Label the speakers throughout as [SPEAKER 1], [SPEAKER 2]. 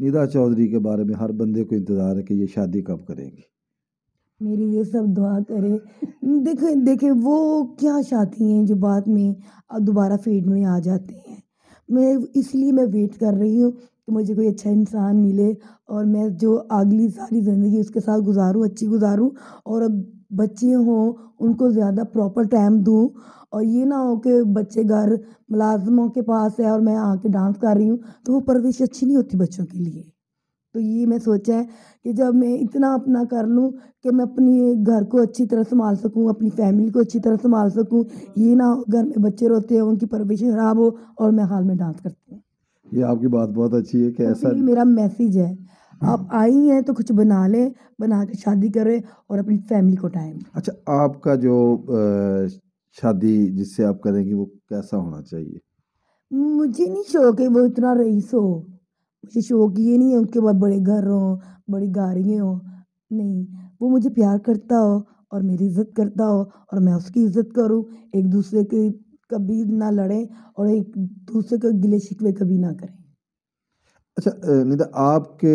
[SPEAKER 1] निदा चौधरी के बारे में हर बंदे को इंतज़ार है कि ये शादी कब करेंगी
[SPEAKER 2] मेरे लिए सब दुआ करे देखे देखे वो क्या चाहती हैं जो बाद में अब दोबारा फीड में आ जाते हैं मैं इसलिए मैं वेट कर रही हूँ कि मुझे कोई अच्छा इंसान मिले और मैं जो अगली सारी ज़िंदगी उसके साथ गुजारूँ अच्छी गुजारूँ और अब बच्चे हों उनको ज़्यादा प्रॉपर टाइम दूँ और ये ना हो कि बच्चे घर मुलाज़मों के पास है और मैं आके डांस कर रही हूँ तो वो परवरिश अच्छी नहीं होती बच्चों के लिए तो ये मैं सोचा है कि जब मैं इतना अपना कर लूँ कि मैं अपनी घर को अच्छी तरह संभाल सकूँ अपनी फैमिली को अच्छी तरह संभाल सकूँ ये ना घर में बच्चे रोते हैं उनकी परवरिश ख़राब हो और मैं हाल में डांस करती हूँ
[SPEAKER 1] ये आपकी बात बहुत अच्छी है कि तो ऐसा मेरा
[SPEAKER 2] मैसेज है आप आई हैं तो कुछ बना लें बना के शादी करें और अपनी फैमिली को टाइम
[SPEAKER 1] अच्छा आपका जो शादी जिससे आप करेंगे वो कैसा होना चाहिए
[SPEAKER 2] मुझे नहीं शौक है वो इतना रईस हो मुझे शौक ये नहीं है उनके बाद बड़े घर हों बड़ी गाड़ियाँ हों नहीं वो मुझे प्यार करता हो और मेरी इज्जत करता हो और मैं उसकी इज्जत करूँ एक दूसरे के कभी ना लड़ें और एक दूसरे के गिले शिकवे कभी ना करें
[SPEAKER 1] अच्छा निदा आपके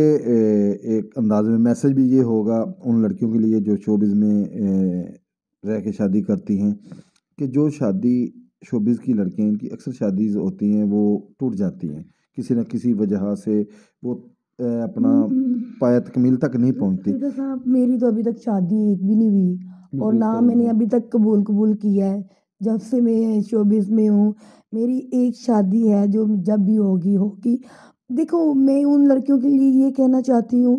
[SPEAKER 1] एक अंदाज में मैसेज भी ये होगा उन लड़कियों के लिए जो शोबिज़ में रह के शादी करती हैं कि जो शादी शोबिज़ की लड़कियाँ इनकी अक्सर शादीज़ होती हैं वो टूट जाती हैं किसी न किसी वजह से वो अपना हम्म, हम्म। पाया तकमील तक नहीं पहुँचती
[SPEAKER 2] साहब मेरी तो अभी तक शादी एक भी नहीं हुई और ना मैंने अभी तक कबूल कबूल किया है जब से मैं शोबिस में हूँ मेरी एक शादी है जो जब भी होगी होगी देखो मैं उन लड़कियों के लिए ये कहना चाहती हूँ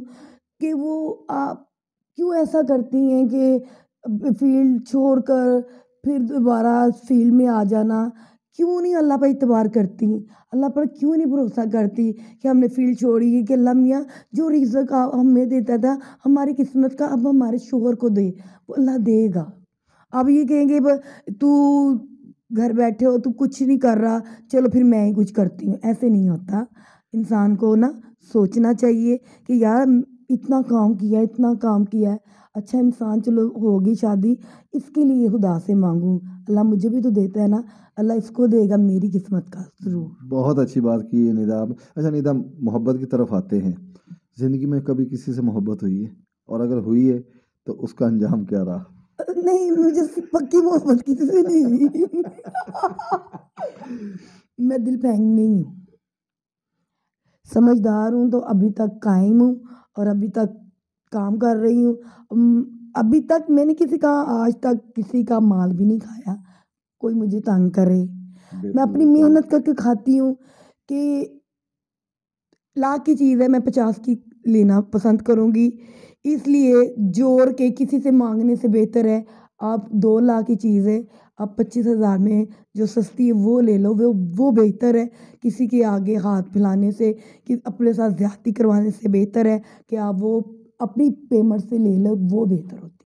[SPEAKER 2] कि वो आप क्यों ऐसा करती हैं कि फील्ड छोड़ कर फिर दोबारा फील्ड में आ जाना क्यों नहीं अल्लाह पर इतबार करती अल्लाह पर क्यों नहीं भरोसा करती कि हमने फील्ड छोड़ी कि अल्लाह मियाँ जो रिजक हमें देता था हमारी किस्मत का अब हमारे शोहर को दे वो अल्लाह देगा अब ये कहेंगे तू घर बैठे हो तू कुछ नहीं कर रहा चलो फिर मैं ही कुछ करती हूँ ऐसे नहीं होता इंसान को ना सोचना चाहिए कि यार इतना काम किया इतना काम किया है अच्छा इंसान चलो होगी शादी इसके लिए खुदा से मांगूँ अल्लाह मुझे भी तो देता है ना अल्लाह इसको देगा मेरी किस्मत का ज़रूर
[SPEAKER 1] बहुत अच्छी बात की है निदा अच्छा निदा मोहब्बत की तरफ आते हैं ज़िंदगी में कभी किसी से मोहब्बत हुई है और अगर हुई है तो उसका अंजाम क्या रहा
[SPEAKER 2] नहीं मुझे पक्की मोहब्बत किसी से नहीं हुई मैं दिल फेंग नहीं हूँ समझदार हूँ तो अभी तक कायम हूँ और अभी तक काम कर रही हूँ अभी तक मैंने किसी का आज तक किसी का माल भी नहीं खाया कोई मुझे तंग करे मैं अपनी मेहनत करके खाती हूँ कि लाख की चीज़ है मैं पचास की लेना पसंद करूँगी इसलिए जोर के किसी से मांगने से बेहतर है आप दो लाख की चीज़ है आप पच्चीस हज़ार में जो सस्ती है वो ले लो वो वो बेहतर है किसी के आगे हाथ फैलाने से कि अपने साथ ज़्यादती करवाने से बेहतर है कि आप वो अपनी पेमेंट से ले लो वो बेहतर होती है